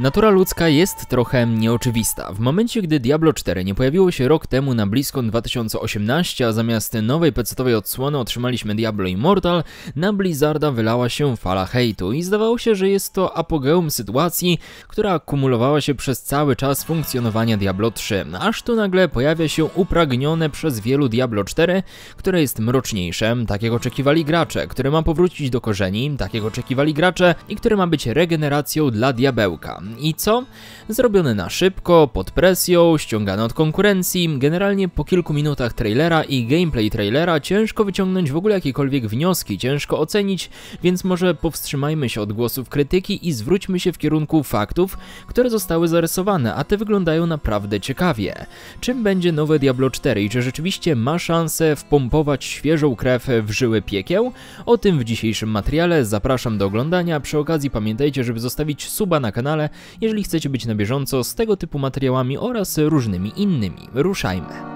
Natura ludzka jest trochę nieoczywista. W momencie, gdy Diablo 4 nie pojawiło się rok temu na BlizzCon 2018, a zamiast nowej pecetowej odsłony otrzymaliśmy Diablo Immortal, na Blizzarda wylała się fala hejtu i zdawało się, że jest to apogeum sytuacji, która akumulowała się przez cały czas funkcjonowania Diablo 3, aż tu nagle pojawia się upragnione przez wielu Diablo 4, które jest mroczniejsze, takiego oczekiwali gracze, które ma powrócić do korzeni, takiego oczekiwali gracze i które ma być regeneracją dla diabełka. I co? Zrobione na szybko, pod presją, ściągane od konkurencji, generalnie po kilku minutach trailera i gameplay trailera ciężko wyciągnąć w ogóle jakiekolwiek wnioski, ciężko ocenić, więc może powstrzymajmy się od głosów krytyki i zwróćmy się w kierunku faktów, które zostały zarysowane, a te wyglądają naprawdę ciekawie. Czym będzie nowe Diablo 4 i czy rzeczywiście ma szansę wpompować świeżą krew w żyły piekieł? O tym w dzisiejszym materiale, zapraszam do oglądania, przy okazji pamiętajcie, żeby zostawić suba na kanale, jeżeli chcecie być na bieżąco z tego typu materiałami oraz różnymi innymi. Ruszajmy!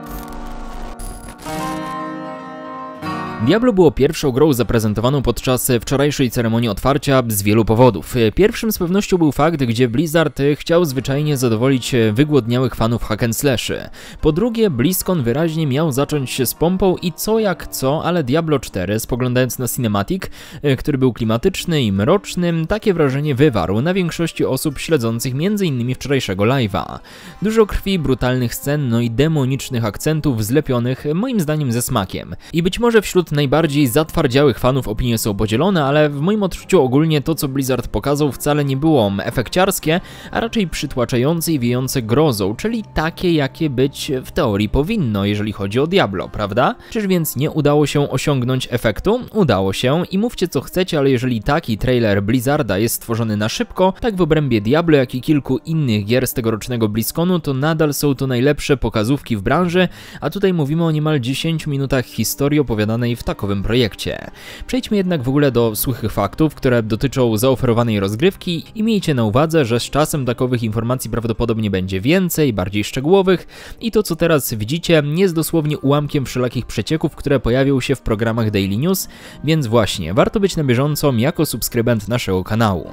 Diablo było pierwszą grą zaprezentowaną podczas wczorajszej ceremonii otwarcia z wielu powodów. Pierwszym z pewnością był fakt, gdzie Blizzard chciał zwyczajnie zadowolić wygłodniałych fanów hack and slashy. Po drugie, BlizzCon wyraźnie miał zacząć się z pompą i co jak co, ale Diablo 4, spoglądając na cinematic, który był klimatyczny i mroczny, takie wrażenie wywarł na większości osób śledzących m.in. wczorajszego live'a. Dużo krwi, brutalnych scen, no i demonicznych akcentów zlepionych moim zdaniem ze smakiem. I być może wśród najbardziej zatwardziałych fanów opinie są podzielone, ale w moim odczuciu ogólnie to, co Blizzard pokazał, wcale nie było efekciarskie, a raczej przytłaczające i wiejące grozą, czyli takie, jakie być w teorii powinno, jeżeli chodzi o Diablo, prawda? Czyż więc nie udało się osiągnąć efektu? Udało się i mówcie co chcecie, ale jeżeli taki trailer Blizzarda jest stworzony na szybko, tak w obrębie Diablo, jak i kilku innych gier z tegorocznego BlizzConu, to nadal są to najlepsze pokazówki w branży, a tutaj mówimy o niemal 10 minutach historii opowiadanej w takowym projekcie. Przejdźmy jednak w ogóle do suchych faktów, które dotyczą zaoferowanej rozgrywki i miejcie na uwadze, że z czasem takowych informacji prawdopodobnie będzie więcej, bardziej szczegółowych i to co teraz widzicie jest dosłownie ułamkiem wszelakich przecieków, które pojawią się w programach Daily News, więc właśnie warto być na bieżąco jako subskrybent naszego kanału.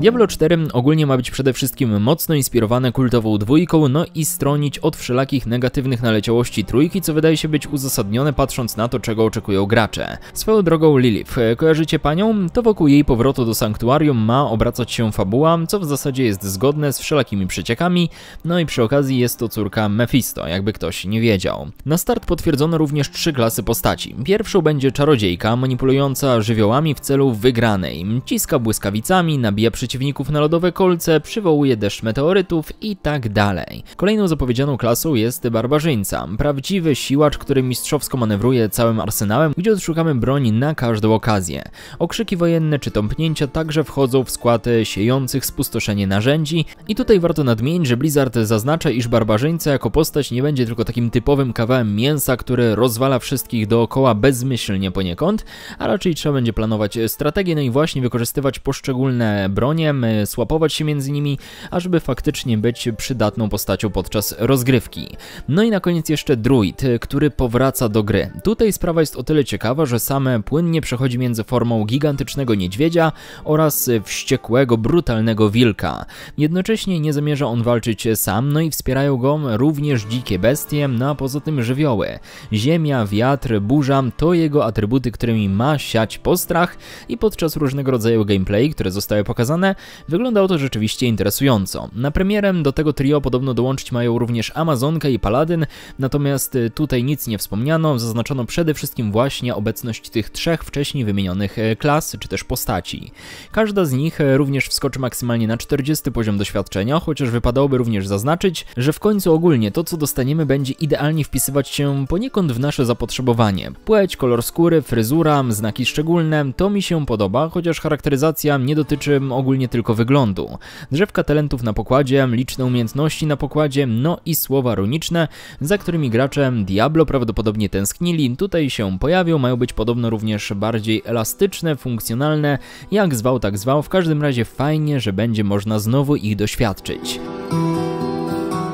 Diablo 4 ogólnie ma być przede wszystkim mocno inspirowane kultową dwójką, no i stronić od wszelakich negatywnych naleciałości trójki, co wydaje się być uzasadnione patrząc na to, czego oczekują gracze. Swoją drogą Lilith, kojarzycie panią? To wokół jej powrotu do sanktuarium ma obracać się fabuła, co w zasadzie jest zgodne z wszelakimi przeciekami, no i przy okazji jest to córka Mephisto, jakby ktoś nie wiedział. Na start potwierdzono również trzy klasy postaci. Pierwszą będzie czarodziejka, manipulująca żywiołami w celu wygranej. Ciska błyskawicami, nabija przyciski przeciwników na lodowe kolce, przywołuje deszcz meteorytów i tak dalej. Kolejną zapowiedzianą klasą jest barbarzyńca, prawdziwy siłacz, który mistrzowsko manewruje całym arsenałem, gdzie odszukamy broń na każdą okazję. Okrzyki wojenne czy tąpnięcia także wchodzą w skład siejących spustoszenie narzędzi i tutaj warto nadmienić, że Blizzard zaznacza, iż barbarzyńca jako postać nie będzie tylko takim typowym kawałem mięsa, który rozwala wszystkich dookoła bezmyślnie poniekąd, a raczej trzeba będzie planować strategię, no i właśnie wykorzystywać poszczególne bronie, zdaniem, e, słapować się między nimi, ażeby faktycznie być przydatną postacią podczas rozgrywki. No i na koniec jeszcze druid, e, który powraca do gry. Tutaj sprawa jest o tyle ciekawa, że same płynnie przechodzi między formą gigantycznego niedźwiedzia oraz e, wściekłego, brutalnego wilka. Jednocześnie nie zamierza on walczyć sam, no i wspierają go również dzikie bestie, no a poza tym żywioły. Ziemia, wiatr, burza to jego atrybuty, którymi ma siać postrach i podczas różnego rodzaju gameplay, które zostały pokazane, wyglądało to rzeczywiście interesująco. Na premierem do tego trio podobno dołączyć mają również Amazonka i Paladyn, natomiast y, tutaj nic nie wspomniano, zaznaczono przede wszystkim właśnie obecność tych trzech wcześniej wymienionych y, klas czy też postaci. Każda z nich y, również wskoczy maksymalnie na 40 poziom doświadczenia, chociaż wypadałoby również zaznaczyć, że w końcu ogólnie to co dostaniemy będzie idealnie wpisywać się poniekąd w nasze zapotrzebowanie. Płeć, kolor skóry, fryzura, znaki szczególne, to mi się podoba, chociaż charakteryzacja nie dotyczy ogólnie nie tylko wyglądu. Drzewka talentów na pokładzie, liczne umiejętności na pokładzie, no i słowa runiczne, za którymi gracze Diablo prawdopodobnie tęsknili, tutaj się pojawią, mają być podobno również bardziej elastyczne, funkcjonalne, jak zwał tak zwał, w każdym razie fajnie, że będzie można znowu ich doświadczyć.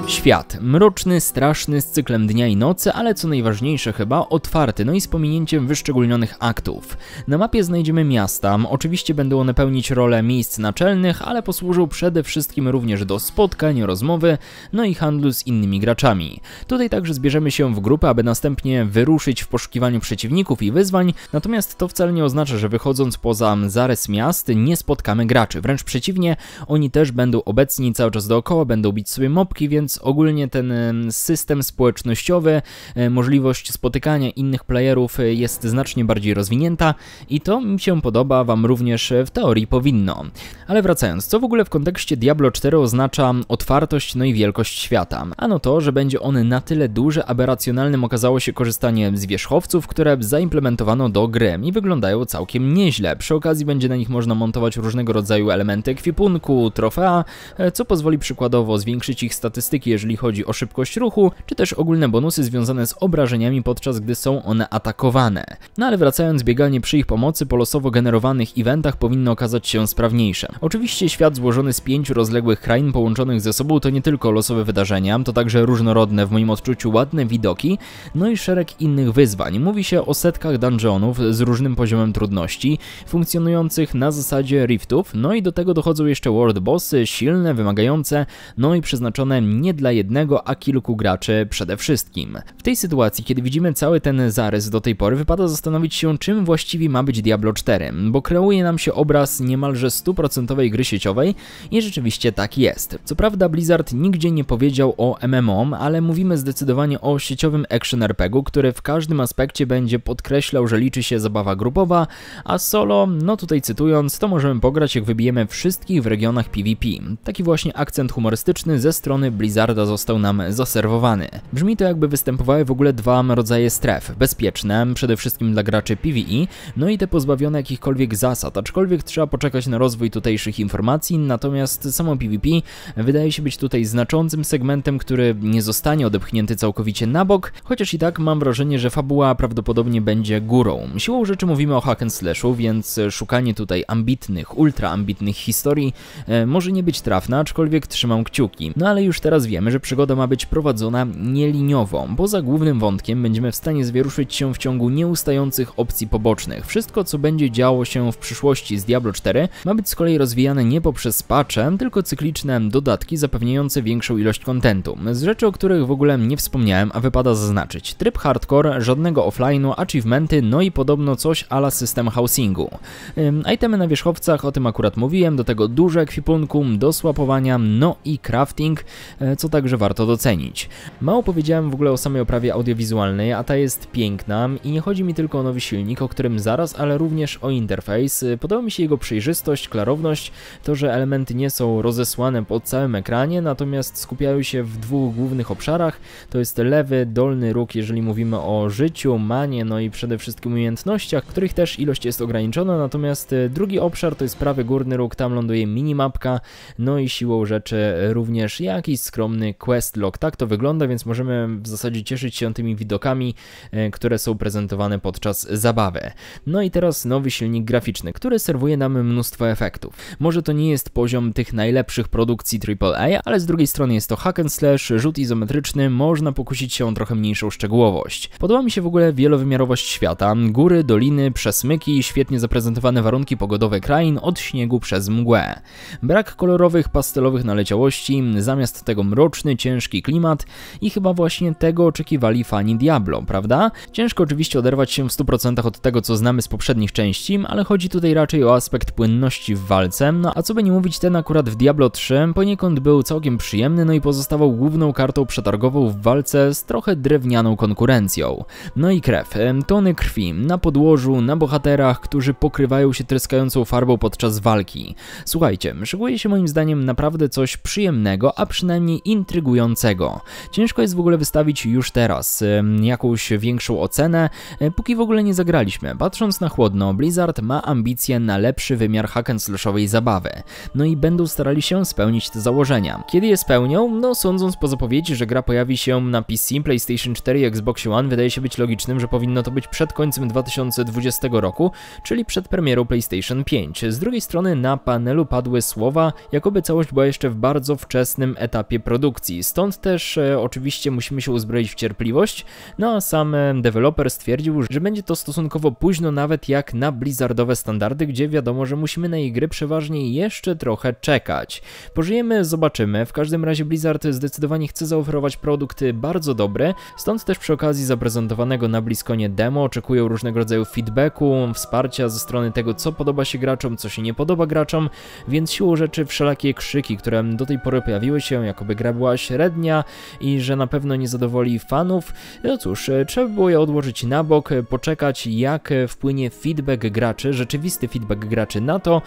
Świat. Mroczny, straszny, z cyklem dnia i nocy, ale co najważniejsze chyba, otwarty, no i z pominięciem wyszczególnionych aktów. Na mapie znajdziemy miasta, oczywiście będą one pełnić rolę miejsc naczelnych, ale posłużą przede wszystkim również do spotkań, rozmowy, no i handlu z innymi graczami. Tutaj także zbierzemy się w grupę, aby następnie wyruszyć w poszukiwaniu przeciwników i wyzwań, natomiast to wcale nie oznacza, że wychodząc poza zarys miast nie spotkamy graczy, wręcz przeciwnie, oni też będą obecni cały czas dookoła, będą bić sobie mopki, więc ogólnie ten system społecznościowy, e, możliwość spotykania innych playerów e, jest znacznie bardziej rozwinięta i to mi się podoba, Wam również e, w teorii powinno. Ale wracając, co w ogóle w kontekście Diablo 4 oznacza otwartość, no i wielkość świata? Ano to, że będzie on na tyle duży, aby racjonalnym okazało się korzystanie z wierzchowców, które zaimplementowano do gry i wyglądają całkiem nieźle. Przy okazji będzie na nich można montować różnego rodzaju elementy ekwipunku, trofea, co pozwoli przykładowo zwiększyć ich statystyki jeżeli chodzi o szybkość ruchu, czy też ogólne bonusy związane z obrażeniami podczas gdy są one atakowane. No ale wracając, bieganie przy ich pomocy po losowo generowanych eventach powinno okazać się sprawniejsze. Oczywiście świat złożony z pięciu rozległych krain połączonych ze sobą to nie tylko losowe wydarzenia, to także różnorodne, w moim odczuciu ładne widoki, no i szereg innych wyzwań. Mówi się o setkach dungeonów z różnym poziomem trudności, funkcjonujących na zasadzie riftów, no i do tego dochodzą jeszcze world bossy, silne, wymagające, no i przeznaczone nie dla jednego, a kilku graczy przede wszystkim. W tej sytuacji, kiedy widzimy cały ten zarys do tej pory, wypada zastanowić się, czym właściwie ma być Diablo 4, bo kreuje nam się obraz niemalże stuprocentowej gry sieciowej i rzeczywiście tak jest. Co prawda Blizzard nigdzie nie powiedział o MMO, ale mówimy zdecydowanie o sieciowym action RPG, który w każdym aspekcie będzie podkreślał, że liczy się zabawa grupowa, a solo, no tutaj cytując, to możemy pograć jak wybijemy wszystkich w regionach PvP. Taki właśnie akcent humorystyczny ze strony Blizzard został nam zaserwowany. Brzmi to jakby występowały w ogóle dwa rodzaje stref. Bezpieczne, przede wszystkim dla graczy PvE, no i te pozbawione jakichkolwiek zasad, aczkolwiek trzeba poczekać na rozwój tutejszych informacji, natomiast samo PvP wydaje się być tutaj znaczącym segmentem, który nie zostanie odepchnięty całkowicie na bok, chociaż i tak mam wrażenie, że fabuła prawdopodobnie będzie górą. Siłą rzeczy mówimy o hack and slashu, więc szukanie tutaj ambitnych, ultra ambitnych historii e, może nie być trafne, aczkolwiek trzymam kciuki. No ale już teraz wiemy, że przygoda ma być prowadzona nieliniowo, bo za głównym wątkiem będziemy w stanie zwieruszyć się w ciągu nieustających opcji pobocznych. Wszystko, co będzie działo się w przyszłości z Diablo 4, ma być z kolei rozwijane nie poprzez patche, tylko cykliczne dodatki zapewniające większą ilość kontentu. Z rzeczy, o których w ogóle nie wspomniałem, a wypada zaznaczyć. Tryb hardcore, żadnego offline'u, achievementy, no i podobno coś ala system housingu. Ym, itemy na wierzchowcach, o tym akurat mówiłem, do tego duże ekwipunku, do swapowania, no i crafting, e, co także warto docenić. Mało powiedziałem w ogóle o samej oprawie audiowizualnej, a ta jest piękna i nie chodzi mi tylko o nowy silnik, o którym zaraz, ale również o interfejs. Podoba mi się jego przejrzystość, klarowność, to, że elementy nie są rozesłane po całym ekranie, natomiast skupiają się w dwóch głównych obszarach, to jest lewy, dolny róg, jeżeli mówimy o życiu, manie, no i przede wszystkim umiejętnościach, których też ilość jest ograniczona, natomiast e, drugi obszar to jest prawy górny róg, tam ląduje minimapka, no i siłą rzeczy również jakiś skromny ogromny quest log. Tak to wygląda, więc możemy w zasadzie cieszyć się tymi widokami, e, które są prezentowane podczas zabawy. No i teraz nowy silnik graficzny, który serwuje nam mnóstwo efektów. Może to nie jest poziom tych najlepszych produkcji AAA, ale z drugiej strony jest to hack and slash, rzut izometryczny, można pokusić się o trochę mniejszą szczegółowość. Podoba mi się w ogóle wielowymiarowość świata, góry, doliny, przesmyki, świetnie zaprezentowane warunki pogodowe krain, od śniegu przez mgłę. Brak kolorowych, pastelowych naleciałości, zamiast tego mroku mroczny, ciężki klimat i chyba właśnie tego oczekiwali fani Diablo, prawda? Ciężko oczywiście oderwać się w 100% od tego, co znamy z poprzednich części, ale chodzi tutaj raczej o aspekt płynności w walce, no a co by nie mówić, ten akurat w Diablo 3 poniekąd był całkiem przyjemny, no i pozostawał główną kartą przetargową w walce z trochę drewnianą konkurencją. No i krew, tony krwi, na podłożu, na bohaterach, którzy pokrywają się tryskającą farbą podczas walki. Słuchajcie, szykuje się moim zdaniem naprawdę coś przyjemnego, a przynajmniej intrygującego. Ciężko jest w ogóle wystawić już teraz jakąś większą ocenę, e, póki w ogóle nie zagraliśmy. Patrząc na chłodno, Blizzard ma ambicje na lepszy wymiar hack and slashowej zabawy. No i będą starali się spełnić te założenia. Kiedy je spełnią? No sądząc po zapowiedzi, że gra pojawi się na PC, PlayStation 4 i Xbox One, wydaje się być logicznym, że powinno to być przed końcem 2020 roku, czyli przed premierą PlayStation 5. Z drugiej strony na panelu padły słowa, jakoby całość była jeszcze w bardzo wczesnym etapie produkcji produkcji. Stąd też e, oczywiście musimy się uzbroić w cierpliwość, no a sam e, deweloper stwierdził, że będzie to stosunkowo późno nawet jak na blizzardowe standardy, gdzie wiadomo, że musimy na jej gry przeważnie jeszcze trochę czekać. Pożyjemy, zobaczymy. W każdym razie Blizzard zdecydowanie chce zaoferować produkty bardzo dobre, stąd też przy okazji zaprezentowanego na bliskonie demo oczekują różnego rodzaju feedbacku, wsparcia ze strony tego, co podoba się graczom, co się nie podoba graczom, więc siłą rzeczy wszelakie krzyki, które do tej pory pojawiły się, jakoby gra gra była średnia i że na pewno nie zadowoli fanów. No cóż, e, trzeba było je odłożyć na bok, e, poczekać jak e, wpłynie feedback graczy, rzeczywisty feedback graczy na to,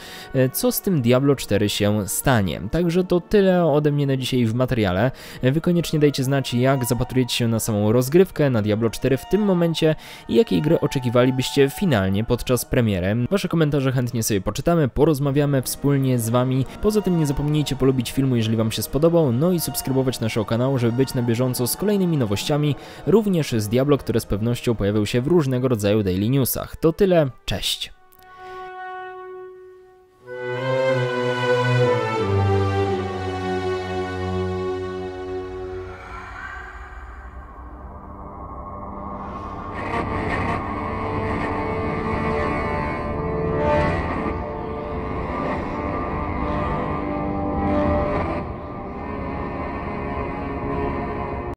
co z tym Diablo 4 się stanie. Także to tyle ode mnie na dzisiaj w materiale. Wy koniecznie dajcie znać, jak zapatrujecie się na samą rozgrywkę, na Diablo 4 w tym momencie i jakiej gry oczekiwalibyście finalnie podczas premiery. Wasze komentarze chętnie sobie poczytamy, porozmawiamy wspólnie z Wami. Poza tym nie zapomnijcie polubić filmu, jeżeli Wam się spodobał, no i subskrybować naszego kanału, żeby być na bieżąco z kolejnymi nowościami, również z Diablo, które z pewnością pojawią się w różnego rodzaju daily newsach. To tyle, cześć!